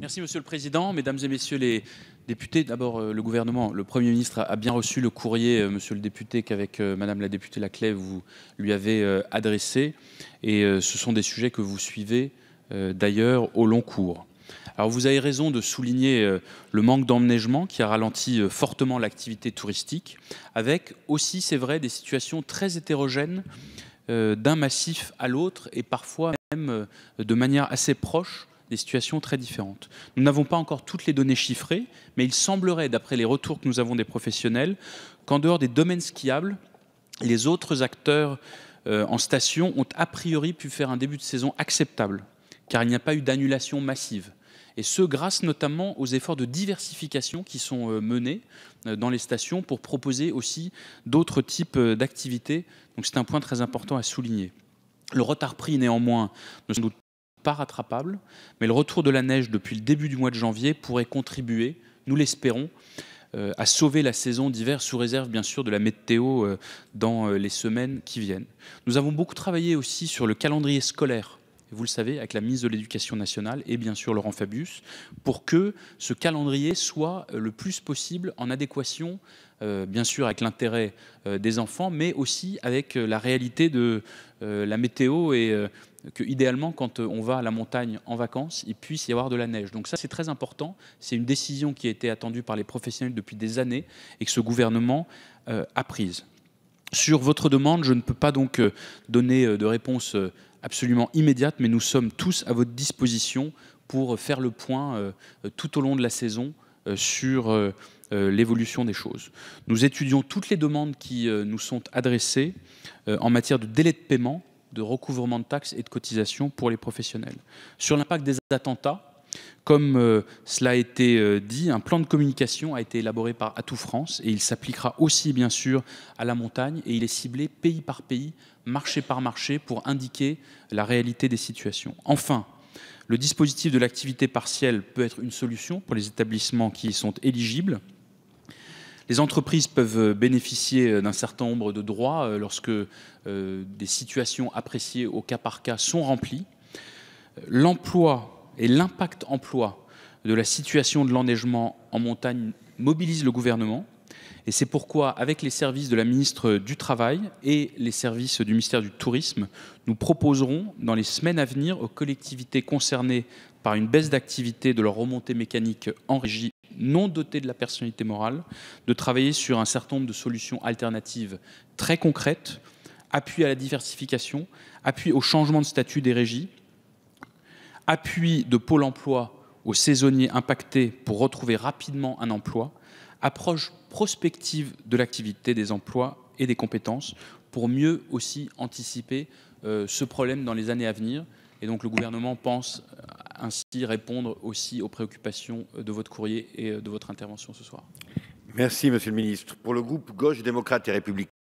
Merci Monsieur le Président, Mesdames et Messieurs les députés. D'abord, euh, le gouvernement, le Premier ministre a bien reçu le courrier, euh, Monsieur le député, qu'avec euh, Madame la députée Laclay, vous lui avez adressé. Et ce sont des sujets que vous suivez d'ailleurs au long cours. Alors vous avez raison de souligner le manque d'emneigement qui a ralenti fortement l'activité touristique, avec aussi, c'est vrai, des situations très hétérogènes d'un massif à l'autre et parfois même de manière assez proche des situations très différentes. Nous n'avons pas encore toutes les données chiffrées, mais il semblerait, d'après les retours que nous avons des professionnels, qu'en dehors des domaines skiables, les autres acteurs euh, en station ont a priori pu faire un début de saison acceptable, car il n'y a pas eu d'annulation massive. Et ce, grâce notamment aux efforts de diversification qui sont euh, menés euh, dans les stations pour proposer aussi d'autres types d'activités. Donc c'est un point très important à souligner. Le retard pris, néanmoins, ne doute pas rattrapable, mais le retour de la neige depuis le début du mois de janvier pourrait contribuer, nous l'espérons, euh, à sauver la saison d'hiver sous réserve bien sûr de la météo euh, dans euh, les semaines qui viennent. Nous avons beaucoup travaillé aussi sur le calendrier scolaire vous le savez, avec la mise de l'Éducation nationale et bien sûr Laurent Fabius, pour que ce calendrier soit euh, le plus possible en adéquation, euh, bien sûr, avec l'intérêt euh, des enfants, mais aussi avec la réalité de la météo et que, idéalement, quand on va à la montagne en vacances, il puisse y avoir de la neige. Donc ça, c'est très important. C'est une décision qui a été attendue par les professionnels depuis des années et que ce gouvernement a prise. Sur votre demande, je ne peux pas donc euh, donner euh, de réponse euh, absolument immédiate, mais nous sommes tous à votre disposition pour faire le point tout au long de la saison sur l'évolution des choses. Nous étudions toutes les demandes qui nous sont adressées en matière de délai de paiement, de recouvrement de taxes et de cotisations pour les professionnels. Sur l'impact des attentats, comme euh, cela a été euh, dit, un plan de communication a été élaboré par Atout France et il s'appliquera aussi bien sûr à la montagne et il est ciblé pays par pays, marché par marché pour indiquer la réalité des situations. Enfin, le dispositif de l'activité partielle peut être une solution pour les établissements qui y sont éligibles. Les entreprises peuvent euh, bénéficier d'un certain nombre de droits lorsque des situations appréciées au cas par cas sont remplies. L'emploi et l'impact emploi de la situation de l'enneigement en montagne mobilise le gouvernement. Et c'est pourquoi, avec les services de la ministre du Travail et les services du ministère du Tourisme, nous proposerons dans les semaines à venir aux collectivités concernées par une baisse d'activité de leur remontée mécanique en régie non dotée de la personnalité morale, de travailler sur un certain nombre de solutions alternatives très concrètes, appui à la diversification, appui au changement de statut des régies, appui de Pôle emploi aux saisonniers impactés pour retrouver rapidement un emploi, approche prospective de l'activité des emplois et des compétences pour mieux aussi anticiper euh, ce problème dans les années à venir. Et donc le gouvernement pense euh, ainsi répondre aussi aux préoccupations euh, de votre courrier et de votre intervention ce soir. Merci Monsieur le Ministre. Pour le groupe Gauche démocrate et républicain,